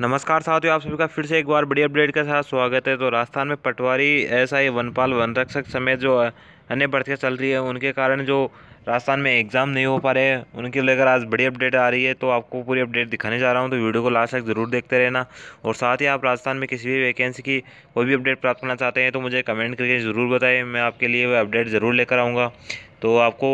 नमस्कार साथियों आप सभी का फिर से एक बार बड़ी अपडेट के साथ स्वागत है तो राजस्थान में पटवारी एसआई वनपाल वन रक्षक समेत जो अन्य भर्तियाँ चल रही है उनके कारण जो राजस्थान में एग्ज़ाम नहीं हो पा रहे हैं उनके लेकर आज बड़ी अपडेट आ रही है तो आपको पूरी अपडेट दिखाने जा रहा हूँ तो वीडियो को लास्ट तक ज़रूर देखते रहना और साथ ही आप राजस्थान में किसी भी वैकेंसी की कोई भी अपडेट प्राप्त करना चाहते हैं तो मुझे कमेंट करके ज़रूर बताएं मैं आपके लिए वह अपडेट ज़रूर लेकर आऊँगा तो आपको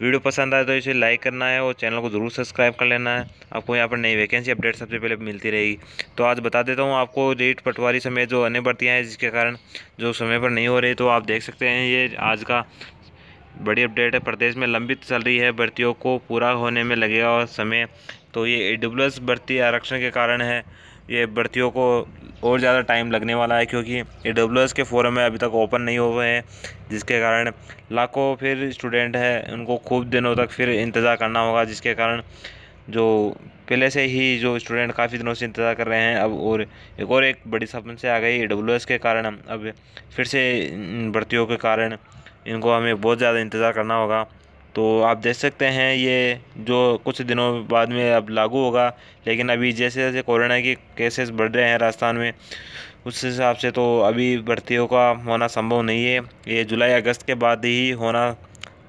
वीडियो पसंद आए तो इसे लाइक करना है और चैनल को ज़रूर सब्सक्राइब कर लेना है आपको यहाँ पर नई वैकेंसी अपडेट सबसे पहले मिलती रहेगी तो आज बता देता हूँ आपको रेट पटवारी समेत जो अन्य भर्तियाँ हैं जिसके कारण जो समय पर नहीं हो रही तो आप देख सकते हैं ये आज का बड़ी अपडेट है प्रदेश में लंबित चल रही है भर्तियों को पूरा होने में लगेगा समय तो ये ए भर्ती आरक्षण के कारण है ये भर्तियों को और ज़्यादा टाइम लगने वाला है क्योंकि ए डब्ल्यू के फॉरम में अभी तक ओपन नहीं हुए हैं जिसके कारण लाखों फिर स्टूडेंट हैं उनको खूब दिनों तक फिर इंतज़ार करना होगा जिसके कारण जो पहले से ही जो स्टूडेंट काफ़ी दिनों से इंतज़ार कर रहे हैं अब और एक और एक बड़ी समस्या आ गई डब्ल्यू के कारण अब फिर से भर्तियों के कारण इनको हमें बहुत ज़्यादा इंतज़ार करना होगा तो आप देख सकते हैं ये जो कुछ दिनों बाद में अब लागू होगा लेकिन अभी जैसे जैसे कोरोना के केसेस बढ़ रहे हैं राजस्थान में उस हिसाब से तो अभी भर्तियों का होना संभव नहीं है ये जुलाई अगस्त के बाद ही होना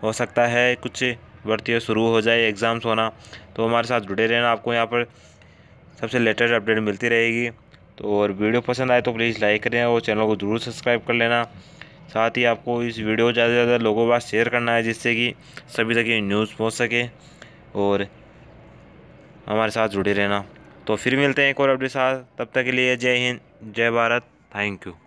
हो सकता है कुछ भर्तियाँ शुरू हो जाए एग्ज़ाम्स होना तो हमारे साथ जुड़े रहना आपको यहाँ पर सबसे लेटेस्ट अपडेट मिलती रहेगी तो और वीडियो पसंद आए तो प्लीज़ लाइक करें और चैनल को ज़रूर सब्सक्राइब कर लेना साथ ही आपको इस वीडियो को ज़्यादा से ज़्यादा लोगों के पास शेयर करना है जिससे कि सभी तक ये न्यूज़ पहुँच सके और हमारे साथ जुड़े रहना तो फिर मिलते हैं एक और अपडेट साथ तब तक के लिए जय हिंद जय भारत थैंक यू